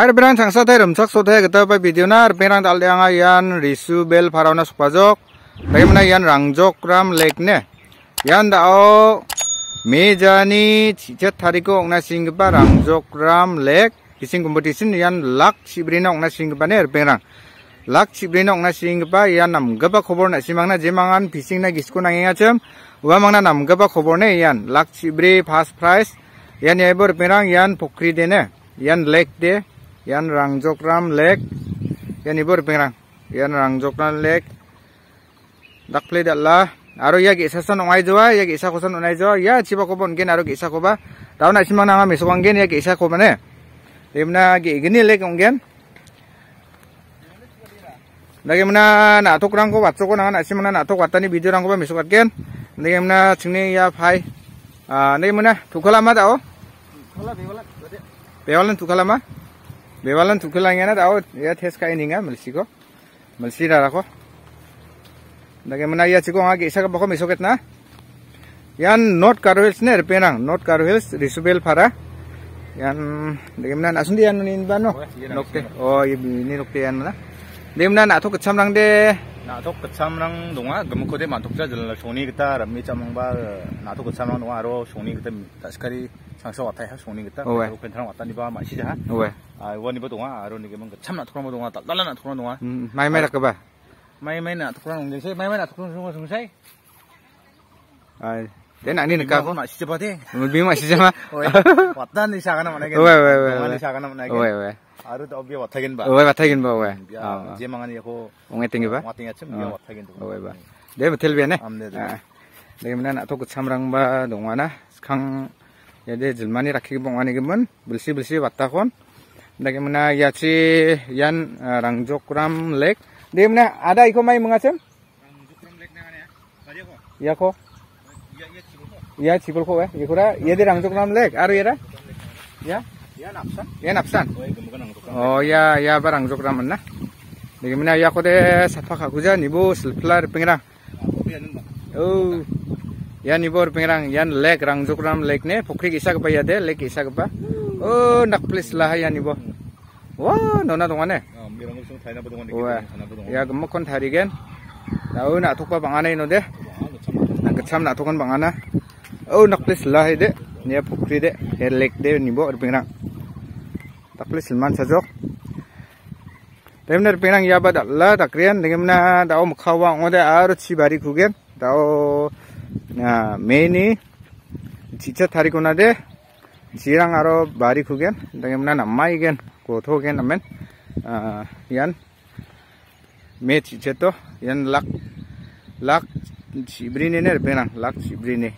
Hai berang sangsa teh remsak sote kita pa video nar berang tal yang ayan risu bel farauna supajok bagaimana yan rangjok ram lekne yan dao mejani cicat tariko ongna singgepa rangjok ram lek kising competition yan lak sibrina ongna singgepa ner berang lak chibrina ongna singba ya namgaba khobor na simangna jemangan phishing na gisko na ngenga chem uba mangna namgaba khobor ne yan lak chibri fast price yan yebor perang yan pokri dene yan lek de yan rangjokram lake yan ibor pengrang yan rangjokram lake dakple dalla aro ya ge sasa nongai jawa ya ge isa kosan nongai jawa ya chiba ko bon gen aro ge isa ko ba daun na simang nanga mesong gen ya ge isa ko mane lemna ge igni lake ongen Nage mna na tok rang ko watso ko nanga na simang na tok watani video rang ko ba mesong gen nage mna chingni ya phai आ नहीं मना थुखला मत आओ थुखला बेवला बेवला थुखला मत bebalan tukul langena tau ya tes kain hinga melsi ko melsi dara dage bagaimana ya ciko ngagi isa ka bako misoket na yan not carvels nih repenang not carvels risubel para yan bagaimana asun dia yan nin bano oh, iya, iya, iya. nokte oh ini nokte yan na dage atok atau lang deh 나토 그참랑 동아 금코데 만톡자 절 쇼니 기타 람미 참바 나토 그참랑 동아로 쇼니 기타 다시카리 상서 왔다 해 쇼니 기타 그리고 펜트랑 왔다 니바 마시자 오에 아 이거 니바 동아 아로 니게 뭔가 참나 토랑 동아 달라나 토랑 동아 음 마이 마이 라까바 마이 마이 나 토랑 동제 마이 마이 나 토랑 동아 동세 아 Tena ini nekah. Bima masih cepat deh. Bima masih cepat. Wah, watan di sana mana gitu. Wah, wah, wah. Di sana mana gitu. Wah, wah. আৰু তো বিয়া বাথা কিনবা ওই বাথা কিনবা ওই যে মাঙানি আকৌ ওঙে টিংবা ওঙে টিংবা চম বিয়া বাথা কিনবা ওই বা দে মথেল বেনে আমনে দে দে মনা না তো কুছামরাং gemen belsi belsi batakon bagaimana yaci yan rangjokram lek dia mana ada iko mai mengacem rangjokram lek nang ya Iya ko ya ko ya ya cipul ko ya ikura ya di rangjokram lek aru ya ya ya napsan oh ya ya barang zukram mana bagaimana ya aku deh sapa kak hujan ibu selplar pengirang oh ya nibo pengirang ya lek rang zukram lek nih pokri kisah kepa ya deh lek kisah kepa hmm. oh nak plus lah ya nibo hmm. wah nona tuh oh, mana wah ya gemuk kan hari gen tahu nak tukpa bangana ini deh kecam nak tukon bangana oh nak plus lah ide ya, Nia ya, pukri de, helik ya, de, nibo, erpingrang taklis silman sa jok. Dahil na pinang yaba dala takrian, dahil na mukhawang ode aro chi bari kugen, dao na meni chicha tari kuna de, chirang aro bari kugen, dahil na namai gen, koto gen namen, ah, yan me chicha to, yan lak, lak chibrini ner pinang, lak chibrini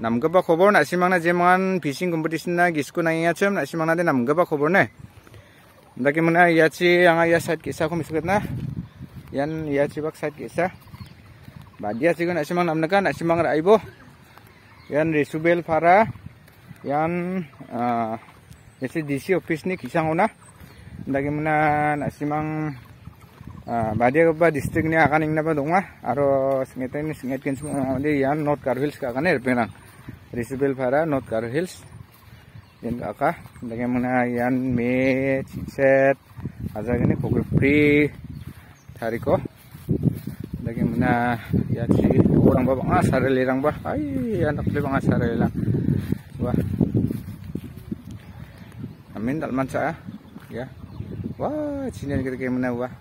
namgaba khobor na simangna jemangan fishing competition na gisku na iya cem na na de namgaba khobor ne daki mana yachi anga iya side kisa ko misket na yan yachi bak side kisa badia sigun na simang namna kan na simang aibo yan resubel para yan yachi dc office ni kisah ona daki mana na simang badia ba district ni akaning na dong donga aro singeten singeten yan north carville ka kaner penang Risibel para North Car Hills yang aka bagaimana yan me cicet aja gini kopi pri tariko bagaimana ya si orang ba Ah, asare ya, lerang bah ay anak le bang asare ya, lerang wah amin tak manca ya. ya wah cina kita kayak mana wah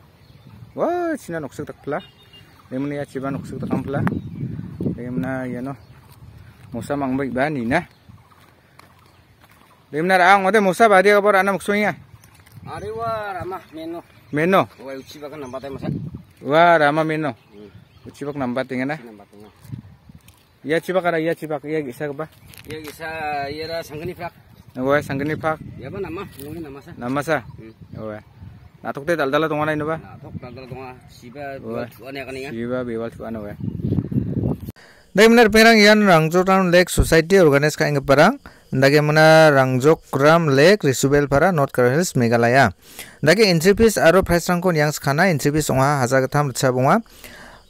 wah cina nuksuk tak pelah Lemon ya ciban nuksuk tak pelah bagaimana ya no. Musa mang baik bani nah. Limnar ang ah, ode Musa badi kapor anak muksunya. Ah? Ari wa ramah meno. Meno. Wa uci bak kan nambat masa. Ya? Wa ramah meno. Hmm. Uci bak nambat tinggal nah. Iya cibak ada iya cibak iya gisa apa? Iya gisa iya ra sanggeni pak. Nah, wa sanggeni pak. Ya ba nama nungi nama sa. Nama sa. Hmm. Ya, nah tuh tadi dal dala tongana ino ba? Natok dal tuh tongana siba bewal tuan ya kan Siba bewal tuan wa. Dagi perang. pengrang ian rangjotam lake society organize kain keparang. Dagi mana rangjokram lake risubel para North Carolina Hills Meghalaya. Dagi intripis aro price rangkon yang skana intripis fees onga hajar ketam rutsa bunga.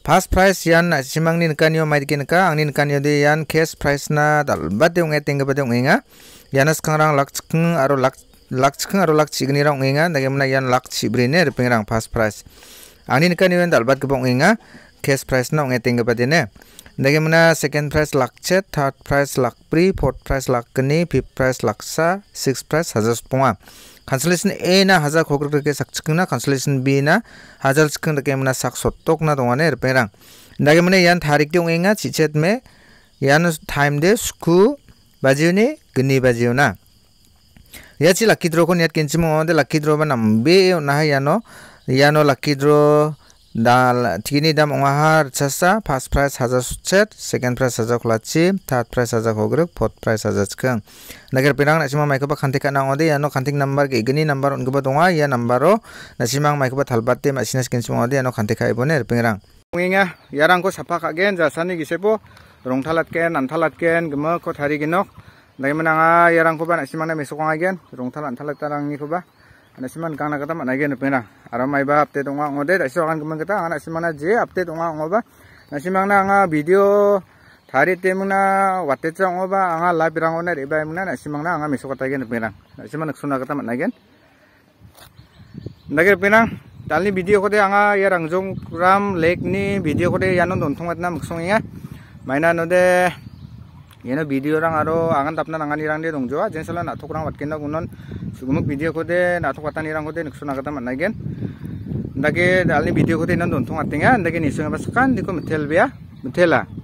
First price kanyo mai dikin ka nika nin kanyo di yan cash price na dalbate unge tengbate ungenga. Yana lak lakchkeng aro lak lakchkeng aro lakchigni rang ungenga. Dagi mana yan ri pengirang first price. Ang Angni nikanyo yan bate kebong ungenga. Cash price na unge tengbate ne. দেখে মানে second prize লাগছে third prize লাগপ্রি fourth prize লাগকনি fifth prize লাগসা six prize হাজার পোয়া কনসলেশন এ না হাজার খোগ্রকে সাকছিং না কনসলেশন বি না হাজার সিকিং রেখে মানে সাক সত্তক না দোয়ানে এরপেরাং দেখে মানে ইয়ান তারিখ দিয়ে ওইঙা চিচেত মে ইয়ান টাইম দে সুকু বাজিও নি গনি বাজিও না ইয়া চি ইয়াত কিনছি মানে নাম বে না ইয়ানো दा थिगिनि दाम अङाहार सासा फार्स्ट प्राइस हाजार सुसेट सेकेन्ड प्राइस हाजार खलाथि थार्ड प्राइस हाजार हग्रोग फर्थ प्राइस हाजार सिखों नागिर पेनां नासिमा माइखौबो खान्थि खानाङोदि यानो खान्थि नाम्बार गैगोनि नाम्बार अनगोबो दङ इया नाम्बारो नासिमां माइखौबो थालबाथि मासिना सिखिन सिमाङोदि यानो खान्थि खायोबोनो रेपेंरां मुङा यारांखौ साफा खागोन जासानि गेसेबो रंथालातगोन आन्थालातगोन गोमो खथारिगोनक नायमोन आङा इयारांखौबा नासिमांना मेसखङागोन रंथाल आन्थालात रांनिखौबा नासिमान गांना गादा मानायगोन रेपेंरां aramai ba update unga ngode da sokan kemen kita anak mana je update unga ngoba mana anga video thari temna watte cha ngoba anga live rangona reba e mna nasimangna anga miso kata gen penang nasimang suna kata man nagen nager penang dalni video kode anga ya rangjong ram lake ni video kode yanon donthong na muksong inga maina node yeno video orang aro angan tapna nangani irang de dongjo jen sala natok rang watkenna gunon sugumuk video kode natok watani rang kode nuksun agata gen ndake dalni video kode non dontung atenga ndake nisunga basakan diko metel bia metela